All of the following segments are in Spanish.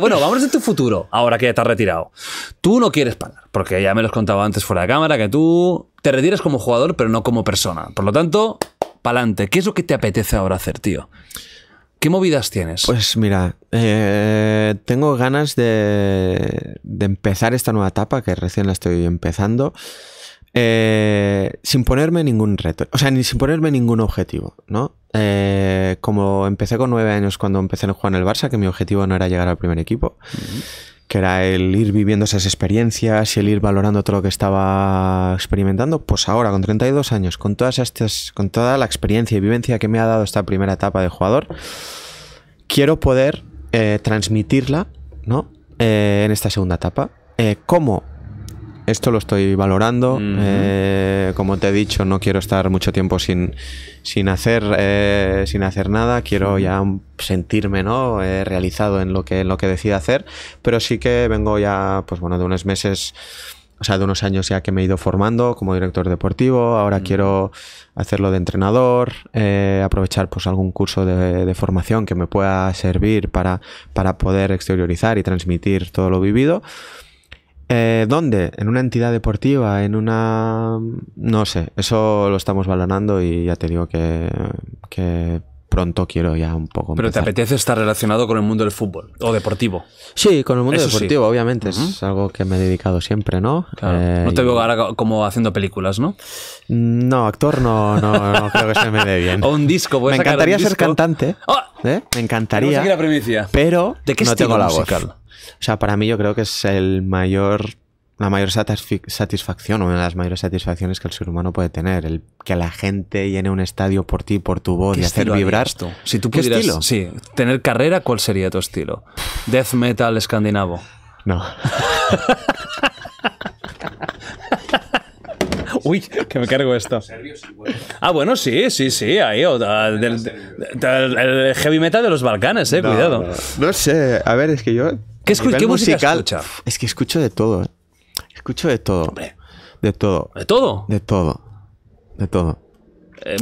Bueno, vamos a tu futuro, ahora que ya te has retirado. Tú no quieres parar, porque ya me lo contaba contado antes fuera de cámara, que tú te retiras como jugador, pero no como persona. Por lo tanto, pa'lante. ¿Qué es lo que te apetece ahora hacer, tío? ¿Qué movidas tienes? Pues mira, eh, tengo ganas de, empezar esta nueva etapa, que recién la estoy empezando, eh, sin ponerme ningún reto, o sea, ni sin ponerme ningún objetivo, ¿no? Eh, como empecé con nueve años cuando empecé a jugar en el Barça, que mi objetivo no era llegar al primer equipo, que era el ir viviendo esas experiencias y el ir valorando todo lo que estaba experimentando, pues ahora con 32 años, con todas estas, con toda la experiencia y vivencia que me ha dado esta primera etapa de jugador, quiero poder eh, transmitirla, ¿no? Eh, en esta segunda etapa. ¿Cómo? esto lo estoy valorando. Eh, como te he dicho, no quiero estar mucho tiempo sin, sin, hacer, eh, sin hacer nada. Quiero ya sentirme ¿no? Eh, realizado en lo, que, lo que decida hacer. Pero sí que vengo ya, pues bueno, de unos meses o sea, de unos años ya que me he ido formando como director deportivo, ahora quiero hacerlo de entrenador, aprovechar pues algún curso de, formación que me pueda servir para, para poder exteriorizar y transmitir todo lo vivido. Eh, ¿Dónde? ¿En una entidad deportiva? ¿En una...? No sé, eso lo estamos balanando y ya te digo que, que pronto quiero ya un poco. Empezar. Pero te apetece estar relacionado con el mundo del fútbol o deportivo. Sí, con el mundo deportivo, obviamente. Es algo que me he dedicado siempre, ¿no? Eh, no te veo ahora como haciendo películas, ¿no? Mm, no, actor no, no, creo que se me dé bien. o un disco, ¡Ah! ¿eh? Me encantaría ser cantante. Me encantaría. pero no tengo la voz. O sea, para mí yo creo que es el mayor la mayor satisfacción, o una de las mayores satisfacciones que el ser humano puede tener, el que la gente llene un estadio por ti, por tu voz y hacer vibrar. Tú? Si tú pudieras, tener carrera, ¿cuál sería tu estilo? Death metal escandinavo. No. Uy, que me cargo esto. Ah, bueno, sí, sí, sí. Ahí, el heavy metal de los Balcanes, eh, cuidado. No, sé, a ver, es que yo. ¿Qué, escu ¿qué Es que escucho de todo. eh. Escucho de todo. De todo. ¿De todo? De todo. De eh, todo.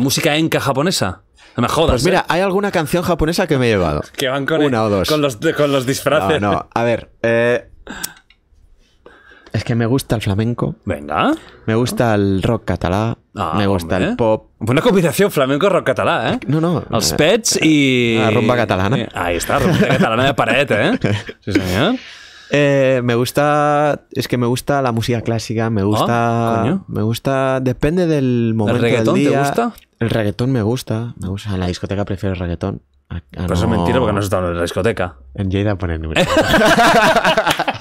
música enca japonesa. No me jodas. Pues mira, eh. hay alguna canción japonesa que me he llevado. que van con una o dos. Con los, disfraces. No, A ver. Eh, es que me gusta el flamenco. Venga. Me gusta el rock catalá. Ah, me gusta el pop. Buena combinación flamenco-rock catalá, ¿eh? No, no. Los pets y... La rumba catalana. Ahí está, rumba catalana de pared, eh? Sí, señor. Eh, me gusta. Es que me gusta la música clásica, me ah, gusta. me gusta. Depende del momento. ¿El reggaetón te gusta? El reggaetón me gusta. Me gusta. En la discoteca prefiero el reggaetón. Ah, ah, Pero eso es mentira porque no has estado en la discoteca. En Jada ponen número.